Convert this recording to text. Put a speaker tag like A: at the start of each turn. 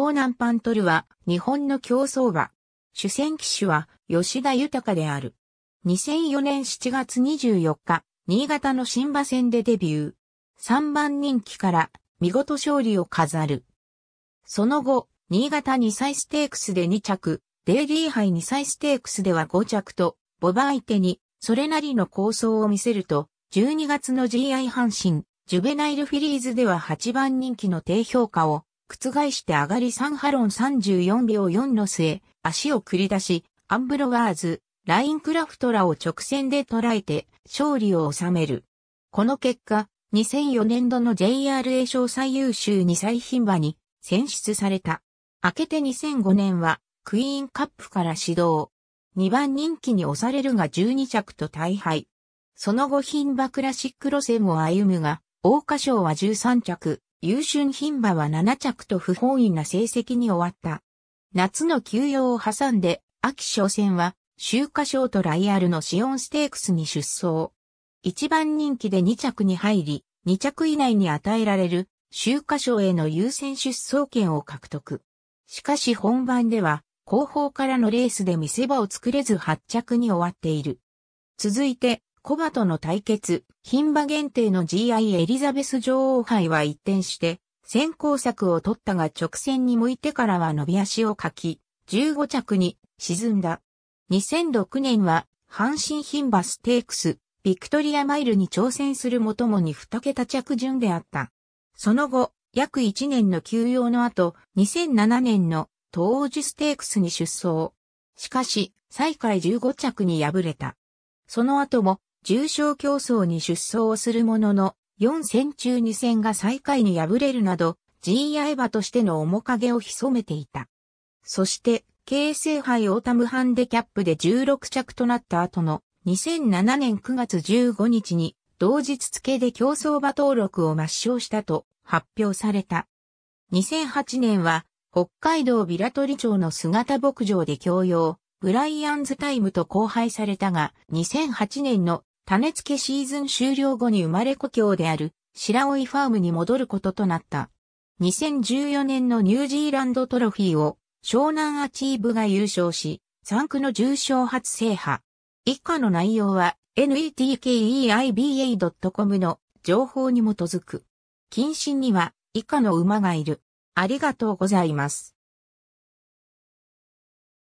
A: 湘南パントルは日本の競走馬。主戦騎手は吉田豊である。2004年7月24日、新潟の新馬戦でデビュー。3番人気から見事勝利を飾る。その後、新潟2歳ステークスで2着、デイリー杯2歳ステークスでは5着と、ボバ相手に、それなりの構想を見せると、12月の GI 阪神、ジュベナイルフィリーズでは8番人気の低評価を覆して上がり3ハロン34秒4の末、足を繰り出し、アンブロワーズ、ラインクラフトらを直線で捉えて勝利を収める。この結果、2004年度の JRA 賞最優秀2歳品馬に選出された。明けて2005年はクイーンカップから始動。2番人気に押されるが12着と大敗。その後品馬クラシック路線を歩むが、桜花賞は13着、優春牝馬は7着と不本意な成績に終わった。夏の休養を挟んで、秋商戦は、秋華賞とライアルのシオンステークスに出走。一番人気で2着に入り、2着以内に与えられる、秋華賞への優先出走権を獲得。しかし本番では、後方からのレースで見せ場を作れず8着に終わっている。続いて、コバとの対決、牝馬限定の GI エリザベス女王杯は一転して、先行策を取ったが直線に向いてからは伸び足をかき、15着に沈んだ。2006年は、阪神牝馬ステークス、ビクトリアマイルに挑戦するもともに2桁着順であった。その後、約1年の休養の後、2007年の東王ステークスに出走。しかし、最下位15着に敗れた。その後も重賞競争に出走をするものの、4戦中2戦が最下位に敗れるなど、G i 馬としての面影を潜めていた。そして、京成杯オータムハンデキャップで16着となった後の2007年9月15日に同日付で競争馬登録を抹消したと発表された。2008年は北海道ビラトリ町の姿牧場で共用、ブライアンズタイムと交配されたが、2008年の種付けシーズン終了後に生まれ故郷である白老ファームに戻ることとなった。2014年のニュージーランドトロフィーを湘南アチーブが優勝し、3区の重賞初制覇。以下の内容は netkeiba.com の情報に基づく。謹慎には以下の馬がいる。ありがとうございます。